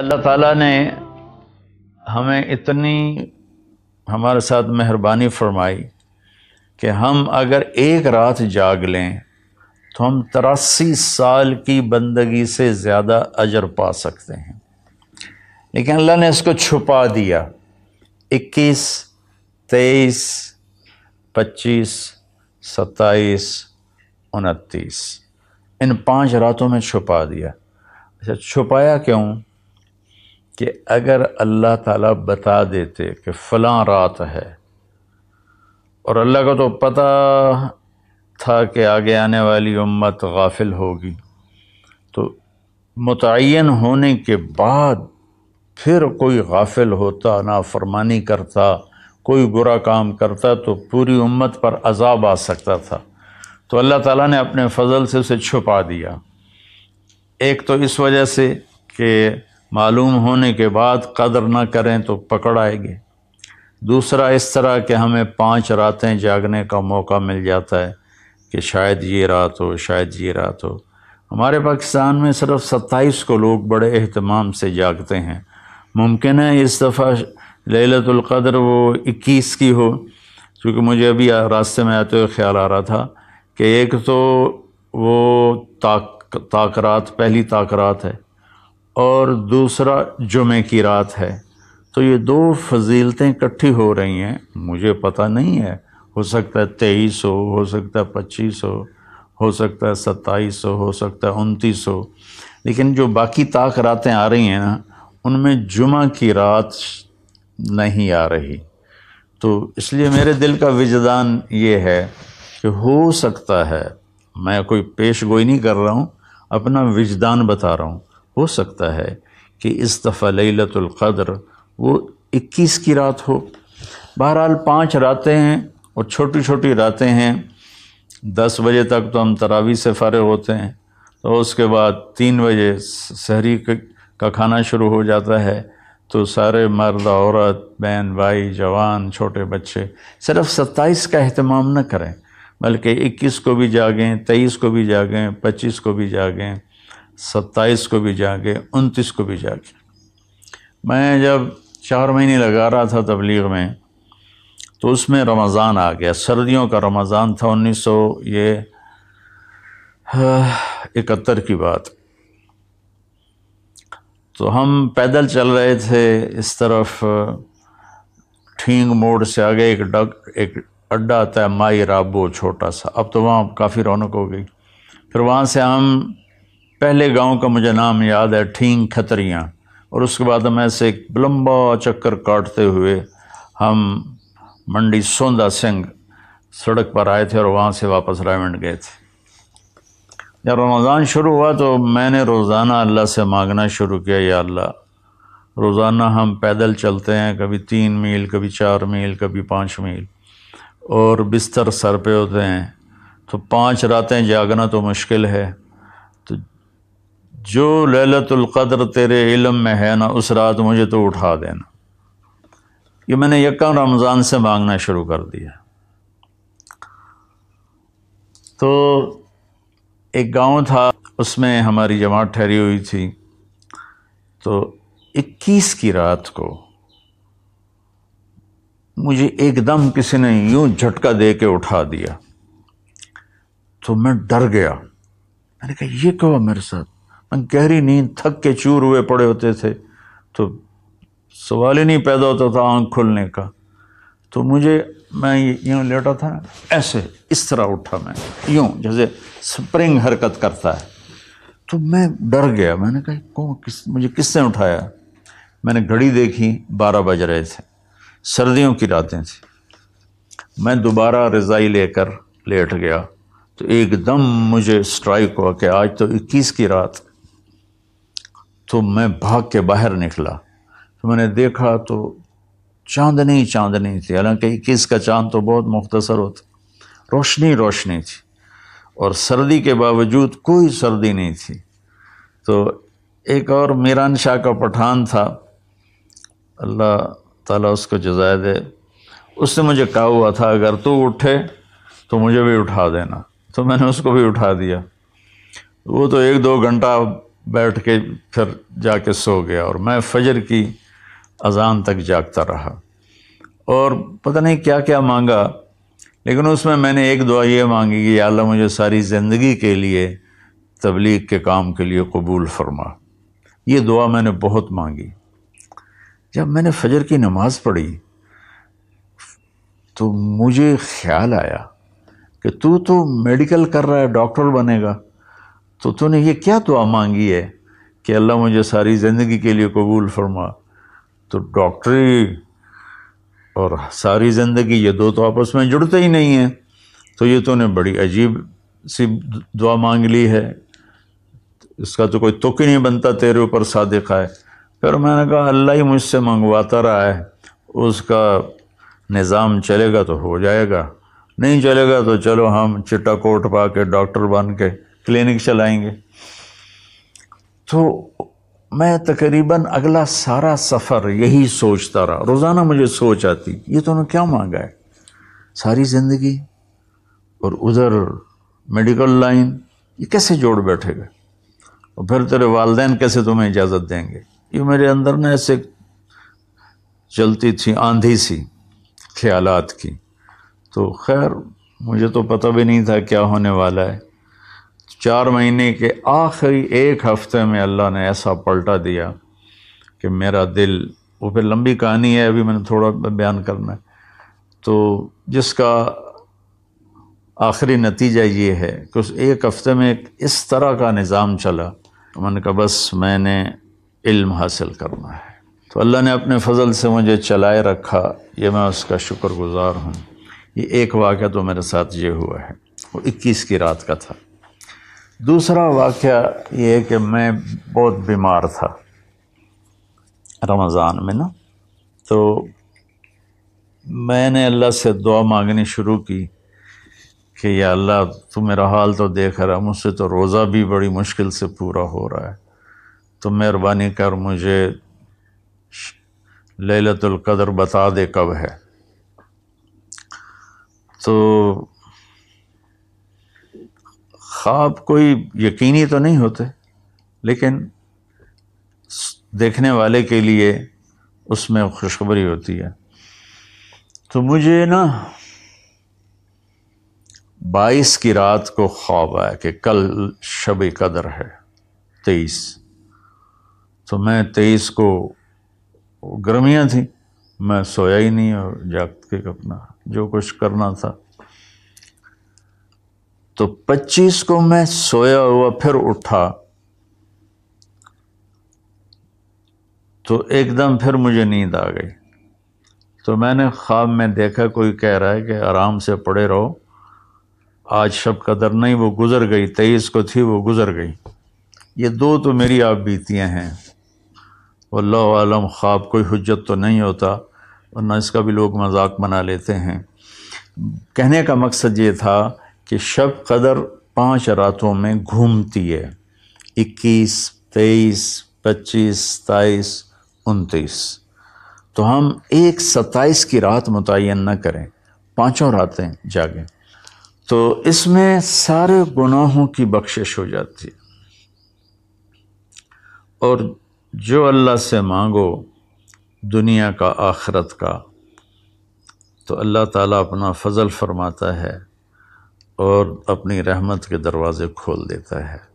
अल्लाह ताला ने हमें इतनी हमारे साथ मेहरबानी फरमाई कि हम अगर एक रात जाग लें तो हम तिरासी साल की बंदगी से ज़्यादा अजर पा सकते हैं लेकिन अल्लाह ने इसको छुपा दिया 21, 23, 25, 27, उनतीस इन पांच रातों में छुपा दिया अच्छा छुपाया क्यों कि अगर अल्लाह ताला बता देते कि फ़लाँ रात है और अल्लाह को तो पता था कि आगे आने वाली उम्मत गाफिल होगी तो मुतन होने के बाद फिर कोई गाफिल होता ना फरमानी करता कोई बुरा काम करता तो पूरी उम्मत पर अजाब आ सकता था तो अल्लाह ताला ने अपने फजल से उसे छुपा दिया एक तो इस वजह से कि मालूम होने के बाद कदर ना करें तो पकड़ाएंगे दूसरा इस तरह के हमें पांच रातें जागने का मौका मिल जाता है कि शायद ये रात हो शायद ये रात हो हमारे पाकिस्तान में सिर्फ सत्ताईस को लोग बड़े अहतमाम से जागते हैं मुमकिन है इस दफ़ा ललतुल्क़द्र वो इक्कीस की हो क्योंकि मुझे अभी रास्ते में आते हुए ख्याल आ रहा था कि एक तो वो ताक ताकरात पहली ताकरात है और दूसरा जुमे की रात है तो ये दो फजीलतें इकट्ठी हो रही हैं मुझे पता नहीं है हो सकता है तेईस हो हो सकता है पच्चीस हो हो सकता है सत्ताईस हो हो सकता है उनतीस हो लेकिन जो बाकी ताक रातें आ रही हैं ना उनमें जुमा की रात नहीं आ रही तो इसलिए मेरे दिल का विजदान ये है कि हो सकता है मैं कोई पेश गोई नहीं कर रहा हूँ अपना विजदान बता रहा हूँ हो सकता है कि इस दफ़ा लतुल्क़द्र वो इक्कीस की रात हो बहरहाल पाँच रातें हैं और छोटी छोटी रातें हैं दस बजे तक तो हम तरावी से फ़ारग होते हैं तो उसके बाद तीन बजे शहरी का खाना शुरू हो जाता है तो सारे मर्द औरत बहन भाई जवान छोटे बच्चे सिर्फ सत्ताईस का अहतमाम न करें बल्कि इक्कीस को भी जागें तेईस को भी जागें पच्चीस को भी जागें सत्ताईस को भी जाके उनतीस को भी जाके मैं जब चार महीने लगा रहा था तबलीग में तो उसमें रमज़ान आ गया सर्दियों का रमज़ान था उन्नीस सौ ये हाँ, इकहत्तर की बात तो हम पैदल चल रहे थे इस तरफ ठींग मोड़ से आगे एक डग एक अड्डा आता है माई राबो छोटा सा अब तो वहाँ काफ़ी रौनक हो गई फिर वहाँ से हम पहले गांव का मुझे नाम याद है ठींग खतरियाँ और उसके बाद हम ऐसे एक लंबा चक्कर काटते हुए हम मंडी सोंदा सिंह सड़क पर आए थे और वहाँ से वापस रायमंड गए थे जब रमज़ान शुरू हुआ तो मैंने रोज़ाना अल्लाह से मांगना शुरू किया या अल्लाह रोज़ाना हम पैदल चलते हैं कभी तीन मील कभी चार मील कभी पाँच मील और बिस्तर सर पे होते हैं तो पांच रातें जागना तो मुश्किल है जो ललतुल्क़द्र तेरे इलम में है ना उस रात मुझे तो उठा देना ये मैंने यकम रमज़ान से मांगना शुरू कर दिया तो एक गांव था उसमें हमारी जमात ठहरी हुई थी तो 21 की रात को मुझे एकदम किसी ने यूं झटका दे के उठा दिया तो मैं डर गया मैंने कहा ये क्यों मेरे साथ गहरी नींद थक के चूर हुए पड़े होते थे तो सवाल ही नहीं पैदा होता था आँख खुलने का तो मुझे मैं यूँ लेटा था ऐसे इस तरह उठा मैं यूँ जैसे स्प्रिंग हरकत करता है तो मैं डर गया मैंने कहा कौन किस मुझे किसने उठाया मैंने घड़ी देखी बारह बज रहे थे सर्दियों की रातें थी मैं दोबारा रज़ाई लेकर लेट गया तो एकदम मुझे स्ट्राइक हुआ कि आज तो इक्कीस की रात तो मैं भाग के बाहर निकला तो मैंने देखा तो चांदनी चांदनी थी हालांकि इक्कीस का चांद तो बहुत मुख्तसर होता रोशनी रोशनी थी और सर्दी के बावजूद कोई सर्दी नहीं थी तो एक और मीरान शाह का पठान था अल्लाह ताला उसको जजाय दे उसने मुझे कहा हुआ था अगर तू उठे तो मुझे भी उठा देना तो मैंने उसको भी उठा दिया वो तो एक दो घंटा बैठ के फिर जाके सो गया और मैं फजर की अजान तक जागता रहा और पता नहीं क्या क्या मांगा लेकिन उसमें मैंने एक दुआ ये मांगी कि अल्लाह मुझे सारी ज़िंदगी के लिए तबलीग के काम के लिए कबूल फरमा ये दुआ मैंने बहुत मांगी जब मैंने फजर की नमाज़ पढ़ी तो मुझे ख्याल आया कि तू तो मेडिकल कर रहा है डॉक्टर बनेगा तो तूने ये क्या दुआ मांगी है कि अल्लाह मुझे सारी ज़िंदगी के लिए कबूल फरमा तो डॉक्टरी और सारी ज़िंदगी ये दो तो आपस में जुड़ते ही नहीं हैं तो ये तूने बड़ी अजीब सी दुआ मांग ली है इसका तो कोई तुक ही नहीं बनता तेरे ऊपर सादिक है फिर मैंने कहा अल्लाह ही मुझसे मंगवाता रहा है उसका निज़ाम चलेगा तो हो जाएगा नहीं चलेगा तो चलो हम चिट्टा कोट पा के डॉक्टर बन के क्लिनिक चलाएंगे तो मैं तकरीबन अगला सारा सफ़र यही सोचता रहा रोज़ाना मुझे सोच आती ये तो उन्होंने क्या मांगा है सारी ज़िंदगी और उधर मेडिकल लाइन ये कैसे जोड़ बैठेगा और फिर तेरे वालदेन कैसे तुम्हें इजाज़त देंगे ये मेरे अंदर ना ऐसे चलती थी आंधी सी ख्यालात की तो खैर मुझे तो पता भी नहीं था क्या होने वाला है चार महीने के आखिरी एक हफ्ते में अल्लाह ने ऐसा पलटा दिया कि मेरा दिल वो फिर लंबी कहानी है अभी मैंने थोड़ा बयान करना है तो जिसका आखिरी नतीजा ये है कि उस एक हफ्ते में एक इस तरह का निज़ाम चला तो मैंने कहा बस मैंने इल्म हासिल करना है तो अल्लाह ने अपने फजल से मुझे चलाए रखा ये मैं उसका शुक्रगुजार हूँ ये एक वाक़ तो मेरे साथ ये हुआ है वो इक्कीस की रात का था दूसरा वाक़ ये है कि मैं बहुत बीमार था रमज़ान में ना तो मैंने अल्लाह से दुआ मांगनी शुरू की कि या अल्लाह तू मेरा हाल तो देख रहा है मुझसे तो रोज़ा भी बड़ी मुश्किल से पूरा हो रहा है तो मेहरबानी कर मुझे ललतुल्कदर बता दे कब है तो ख्वाब कोई यकीनी तो नहीं होते लेकिन देखने वाले के लिए उसमें खुशखबरी होती है तो मुझे ना बाईस की रात को ख्वाब आया कि कल शब कदर है तेईस तो मैं तेईस को गर्मियाँ थी मैं सोया ही नहीं और जाग के अपना जो कुछ करना था तो 25 को मैं सोया हुआ फिर उठा तो एकदम फिर मुझे नींद आ गई तो मैंने ख्वाब में देखा कोई कह रहा है कि आराम से पड़े रहो आज शब कदर नहीं वो गुज़र गई तेईस को थी वो गुज़र गई ये दो तो मेरी आप बीतियाँ हैं वल्लम ख्वाब कोई हजत तो नहीं होता वरना इसका भी लोग मजाक बना लेते हैं कहने का मकसद ये था कि शब कदर पांच रातों में घूमती है इक्कीस तेईस पच्चीस सताईस उनतीस तो हम एक सत्ताईस की रात मुतन न करें पांचों रातें जागें तो इसमें सारे गुनाहों की बख्शिश हो जाती है और जो अल्लाह से मांगो दुनिया का आखरत का तो अल्लाह ताला अपना फ़ज़ल फरमाता है और अपनी रहमत के दरवाज़े खोल देता है